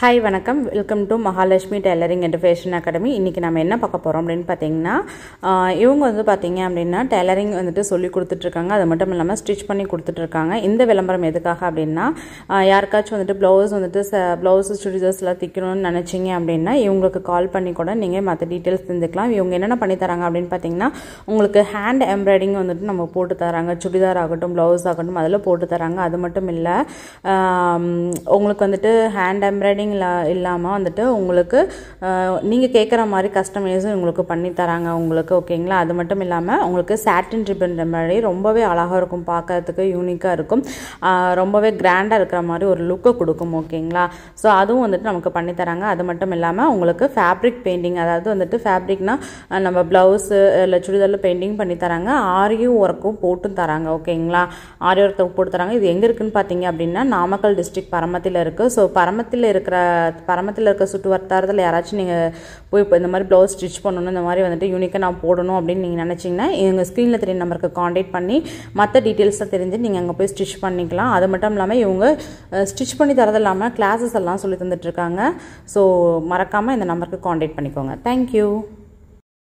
hi வணக்கம் welcome to Mahalakshmi tailoring and fashion academy இன்றைக்கி நம்ம என்ன பார்க்க போகிறோம் அப்படின்னு பார்த்தீங்கன்னா இவங்க வந்து பார்த்தீங்க அப்படின்னா டெய்லரிங் வந்துட்டு சொல்லி கொடுத்துட்ருக்காங்க அது மட்டும் இல்லாமல் ஸ்டிச் பண்ணி கொடுத்துட்ருக்காங்க இந்த விளம்பரம் எதுக்காக அப்படின்னா யாருக்காச்சும் வந்துட்டு ப்ளவுஸ் வந்துட்டு ச ப்ளவுஸ் சுடிதார்ஸ்லாம் திக்கணும்னு நினச்சிங்க அப்படின்னா இவங்களுக்கு கால் பண்ணி கூட நீங்கள் மற்ற டீட்டெயில்ஸ் தெரிஞ்சுக்கலாம் இவங்க என்னென்ன பண்ணி தராங்க அப்படின்னு பார்த்தீங்கன்னா உங்களுக்கு ஹேண்ட் எம்ப்ராய்டிங் வந்துட்டு நம்ம போட்டு தராங்க சுடிதார் ஆகட்டும் ப்ளவுஸ் ஆகட்டும் அதில் போட்டு தராங்க அது மட்டும் இல்லை உங்களுக்கு வந்துட்டு ஹேண்ட் எம்ப்ராய்டிங் டைலரிங் இல்லாமல் வந்துட்டு உங்களுக்கு நீங்கள் கேட்குற மாதிரி கஸ்டமைஸும் உங்களுக்கு பண்ணி தராங்க உங்களுக்கு ஓகேங்களா அது மட்டும் இல்லாமல் உங்களுக்கு சாட்டின் ட்ரிப்ன்ற மாதிரி ரொம்பவே அழகாக இருக்கும் பார்க்கறதுக்கு யூனிக்காக இருக்கும் ரொம்பவே கிராண்டாக இருக்கிற மாதிரி ஒரு லுக்கை கொடுக்கும் ஓகேங்களா ஸோ அதுவும் வந்துட்டு நமக்கு பண்ணி தராங்க அது மட்டும் இல்லாமல் உங்களுக்கு ஃபேப்ரிக் பெயிண்டிங் அதாவது வந்துட்டு ஃபேப்ரிக்னால் நம்ம ப்ளவுஸு இல்லை சுடிதாரில் பெயிண்டிங் பண்ணி தராங்க ஆரியும் ஒர்க்கும் போட்டும் தராங்க ஓகேங்களா ஆரி ஒர்க்கு போட்டு தராங்க இது எங்கே இருக்குதுன்னு பார்த்தீங்க அப்படின்னா நாமக்கல் டிஸ்ட்ரிக்ட் பரமத்தில் இருக்குது ஸோ பரமத்தில் இருக்கிற பரமத்தில் இருக்க சுட்டு வர்த்தாரத்தில் யாராச்சும் நீங்கள் போய் இப்போ இந்த மாதிரி ப்ளவுஸ் ஸ்டிச் பண்ணணும் இந்த மாதிரி வந்துட்டு யூனிக்காக நான் போடணும் அப்படின்னு நீங்கள் நினச்சிங்கன்னா எங்கள் ஸ்க்ரீனில் தெரியும் நம்பருக்கு காண்டாக்ட் பண்ணி மற்ற டீட்டெயில்ஸை தெரிஞ்சு நீங்கள் அங்கே போய் ஸ்டிச் பண்ணிக்கலாம் அது மட்டும் இல்லாமல் இவங்க ஸ்டிச் பண்ணி தரது இல்லாமல் கிளாஸஸ் எல்லாம் சொல்லி தந்துட்டுருக்காங்க ஸோ மறக்காமல் இந்த நம்பருக்கு காண்டாக்ட் பண்ணிக்கோங்க தேங்க்யூ